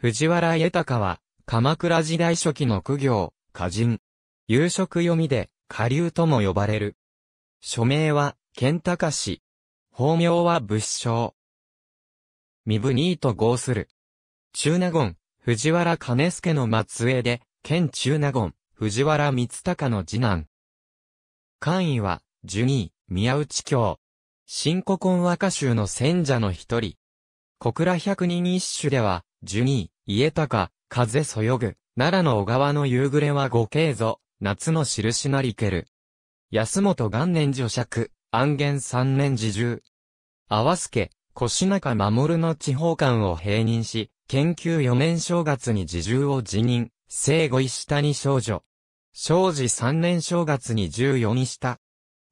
藤原家隆は、鎌倉時代初期の苦行、歌人。夕食読みで、下流とも呼ばれる。署名は、健隆氏。法名は仏将。身分にと合する。中納言、藤原兼助の末裔で、県中納言、藤原光隆の次男。官位は、ジュニー、宮内京。新古今和歌集の先者の一人。小倉百人一首では、ジュニー、家高、風そよぐ、奈良の小川の夕暮れは五景ぞ、夏の印なりける。安本元年女爵、安元三年自重。合わすけ、腰中守の地方官を平任し、研究四年正月に自重を辞任、生後石谷少女。正治三年正月に十四にした。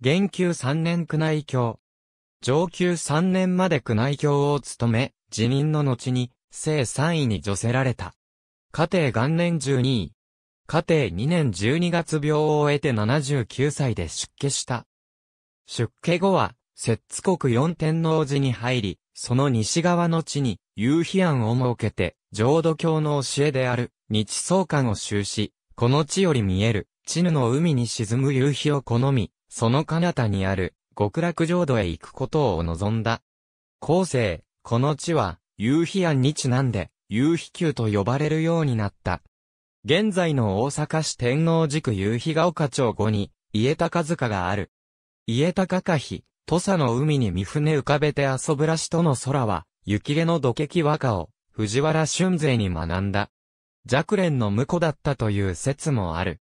元久三年宮内教。上級三年まで宮内教を務め、辞任の後に、生3位に除せられた。家庭元年12位。家庭2年12月病を終えて79歳で出家した。出家後は、摂津国四天王寺に入り、その西側の地に、夕日庵を設けて、浄土教の教えである、日相観を修し、この地より見える、地ぬの海に沈む夕日を好み、その彼方にある、極楽浄土へ行くことを望んだ。後世、この地は、夕日庵にちなんで、夕日宮と呼ばれるようになった。現在の大阪市天王寺区夕日が丘町後に、家高塚がある。家高かひ、土佐の海に見船浮かべて遊ぶらしとの空は、雪毛の土劇和歌を、藤原春勢に学んだ。若蓮の婿だったという説もある。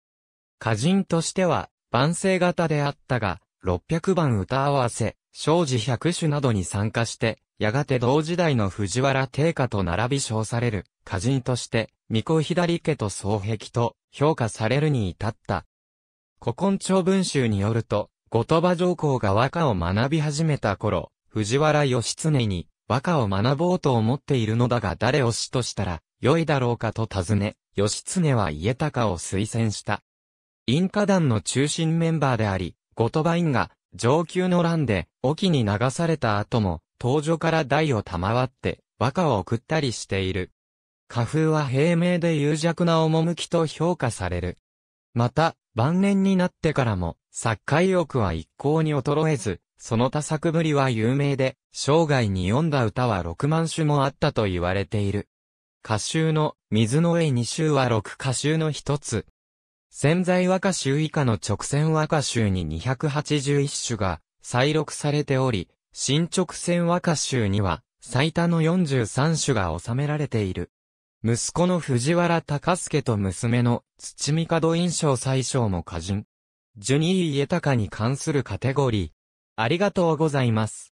歌人としては、万世型であったが、600番歌合わせ、生児百首などに参加して、やがて同時代の藤原定家と並び称される、歌人として、巫女左家と双璧と評価されるに至った。古今朝文集によると、後鳥羽上皇が和歌を学び始めた頃、藤原義経に、和歌を学ぼうと思っているのだが誰を師としたら、良いだろうかと尋ね、義経は家高を推薦した。陰火団の中心メンバーであり、後鳥羽院が、上級の乱で、沖に流された後も、当場から代を賜って、和歌を送ったりしている。花風は平明で有弱な趣と評価される。また、晩年になってからも、作家意欲は一向に衰えず、その他作ぶりは有名で、生涯に読んだ歌は6万種もあったと言われている。歌集の水の絵2集は6歌集の一つ。潜在和歌集以下の直線和歌集に281種が再録されており、新直線和歌集には、最多の43種が収められている。息子の藤原隆介と娘の土見門印象最小も歌人。ジュニー・家カに関するカテゴリー。ありがとうございます。